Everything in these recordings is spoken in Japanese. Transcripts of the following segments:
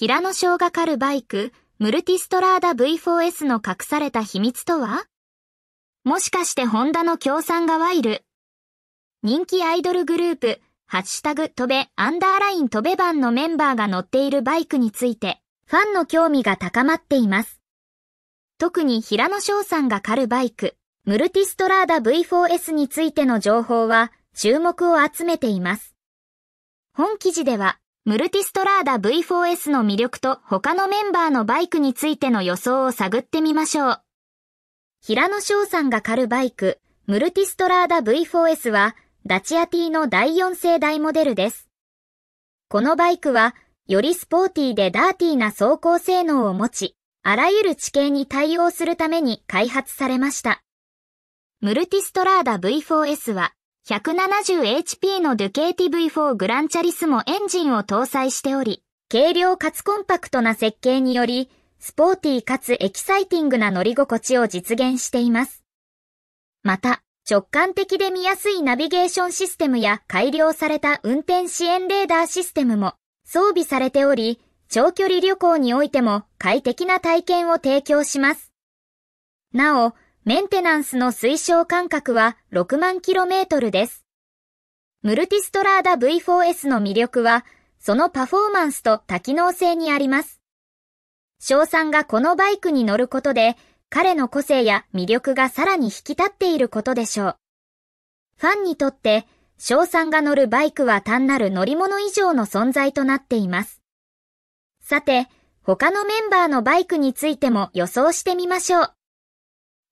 平野翔が狩るバイク、ムルティストラーダ V4S の隠された秘密とはもしかしてホンダの協賛がワイル。人気アイドルグループ、ハッシュタグ、飛べ、アンダーライン飛べ版のメンバーが乗っているバイクについて、ファンの興味が高まっています。特に平野翔さんが狩るバイク、ムルティストラーダ V4S についての情報は注目を集めています。本記事では、ムルティストラーダ V4S の魅力と他のメンバーのバイクについての予想を探ってみましょう。平野翔さんが狩るバイク、ムルティストラーダ V4S は、ダチア T の第4世代モデルです。このバイクは、よりスポーティーでダーティーな走行性能を持ち、あらゆる地形に対応するために開発されました。ムルティストラーダ V4S は、170HP のデュケーティ V4 グランチャリスもエンジンを搭載しており、軽量かつコンパクトな設計により、スポーティーかつエキサイティングな乗り心地を実現しています。また、直感的で見やすいナビゲーションシステムや改良された運転支援レーダーシステムも装備されており、長距離旅行においても快適な体験を提供します。なお、メンテナンスの推奨間隔は6万 km です。ムルティストラーダ V4S の魅力は、そのパフォーマンスと多機能性にあります。翔さんがこのバイクに乗ることで、彼の個性や魅力がさらに引き立っていることでしょう。ファンにとって、翔さんが乗るバイクは単なる乗り物以上の存在となっています。さて、他のメンバーのバイクについても予想してみましょう。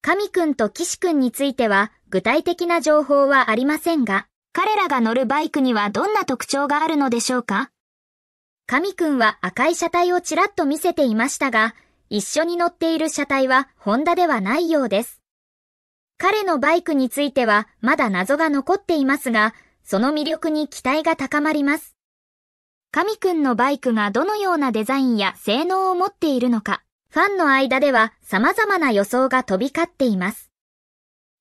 神くんと岸くんについては具体的な情報はありませんが、彼らが乗るバイクにはどんな特徴があるのでしょうか神くんは赤い車体をちらっと見せていましたが、一緒に乗っている車体はホンダではないようです。彼のバイクについてはまだ謎が残っていますが、その魅力に期待が高まります。神くんのバイクがどのようなデザインや性能を持っているのか、ファンの間では様々な予想が飛び交っています。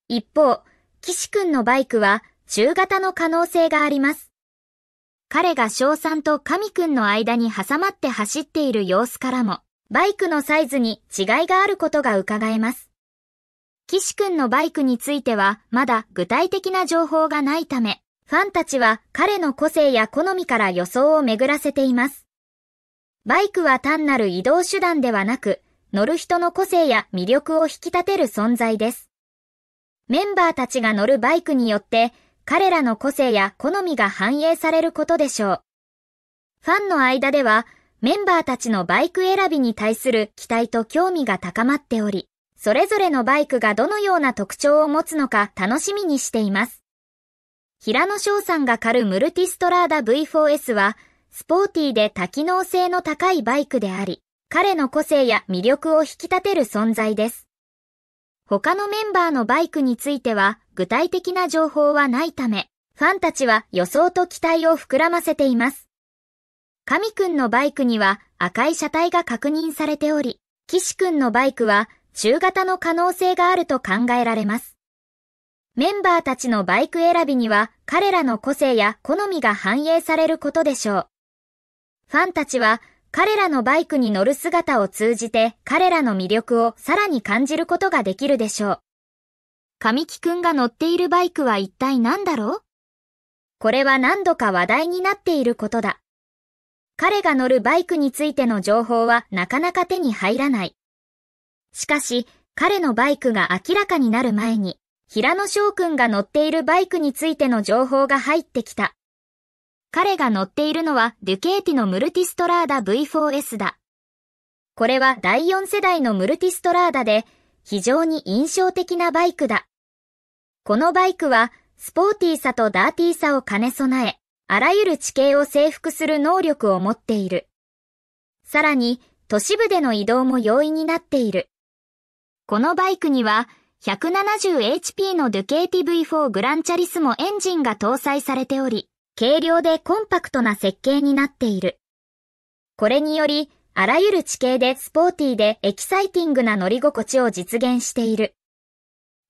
一方、岸くんのバイクは中型の可能性があります。彼が翔さんと神くんの間に挟まって走っている様子からも、バイクのサイズに違いがあることが伺えます。岸くんのバイクについてはまだ具体的な情報がないため、ファンたちは彼の個性や好みから予想を巡らせています。バイクは単なる移動手段ではなく、乗る人の個性や魅力を引き立てる存在です。メンバーたちが乗るバイクによって、彼らの個性や好みが反映されることでしょう。ファンの間では、メンバーたちのバイク選びに対する期待と興味が高まっており、それぞれのバイクがどのような特徴を持つのか楽しみにしています。平野翔さんが狩るムルティストラーダ V4S は、スポーティーで多機能性の高いバイクであり、彼の個性や魅力を引き立てる存在です。他のメンバーのバイクについては具体的な情報はないため、ファンたちは予想と期待を膨らませています。神くんのバイクには赤い車体が確認されており、岸くんのバイクは中型の可能性があると考えられます。メンバーたちのバイク選びには彼らの個性や好みが反映されることでしょう。ファンたちは彼らのバイクに乗る姿を通じて彼らの魅力をさらに感じることができるでしょう。神木くんが乗っているバイクは一体何だろうこれは何度か話題になっていることだ。彼が乗るバイクについての情報はなかなか手に入らない。しかし、彼のバイクが明らかになる前に、平野翔くんが乗っているバイクについての情報が入ってきた。彼が乗っているのはデュケーティのムルティストラーダ V4S だ。これは第4世代のムルティストラーダで非常に印象的なバイクだ。このバイクはスポーティーさとダーティーさを兼ね備え、あらゆる地形を征服する能力を持っている。さらに都市部での移動も容易になっている。このバイクには 170HP のデュケーティ V4 グランチャリスもエンジンが搭載されており、軽量でコンパクトな設計になっている。これにより、あらゆる地形でスポーティーでエキサイティングな乗り心地を実現している。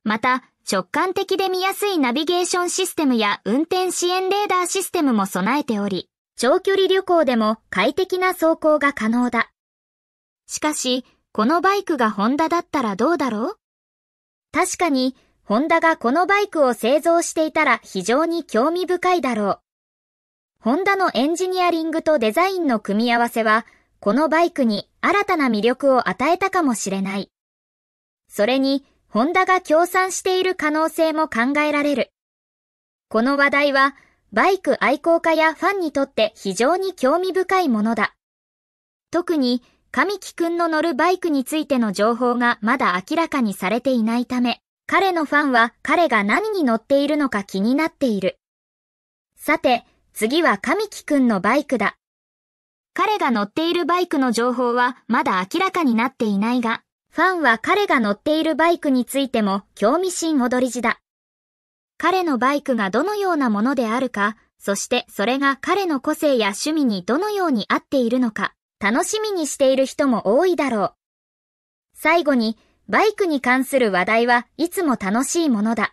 また、直感的で見やすいナビゲーションシステムや運転支援レーダーシステムも備えており、長距離旅行でも快適な走行が可能だ。しかし、このバイクがホンダだったらどうだろう確かに、ホンダがこのバイクを製造していたら非常に興味深いだろう。ホンダのエンジニアリングとデザインの組み合わせは、このバイクに新たな魅力を与えたかもしれない。それに、ホンダが協賛している可能性も考えられる。この話題は、バイク愛好家やファンにとって非常に興味深いものだ。特に、神木くんの乗るバイクについての情報がまだ明らかにされていないため、彼のファンは彼が何に乗っているのか気になっている。さて、次は神木くんのバイクだ。彼が乗っているバイクの情報はまだ明らかになっていないが、ファンは彼が乗っているバイクについても興味深踊り地だ。彼のバイクがどのようなものであるか、そしてそれが彼の個性や趣味にどのように合っているのか、楽しみにしている人も多いだろう。最後に、バイクに関する話題はいつも楽しいものだ。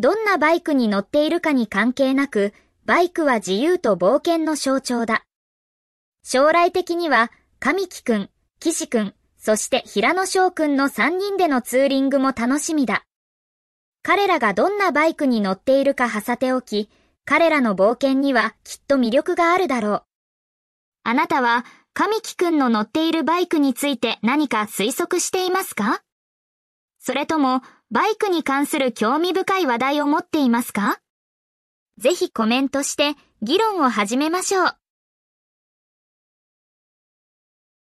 どんなバイクに乗っているかに関係なく、バイクは自由と冒険の象徴だ。将来的には、神木くん、岸くん、そして平野翔くんの3人でのツーリングも楽しみだ。彼らがどんなバイクに乗っているかはさておき、彼らの冒険にはきっと魅力があるだろう。あなたは、神木くんの乗っているバイクについて何か推測していますかそれとも、バイクに関する興味深い話題を持っていますかぜひコメントして議論を始めましょう。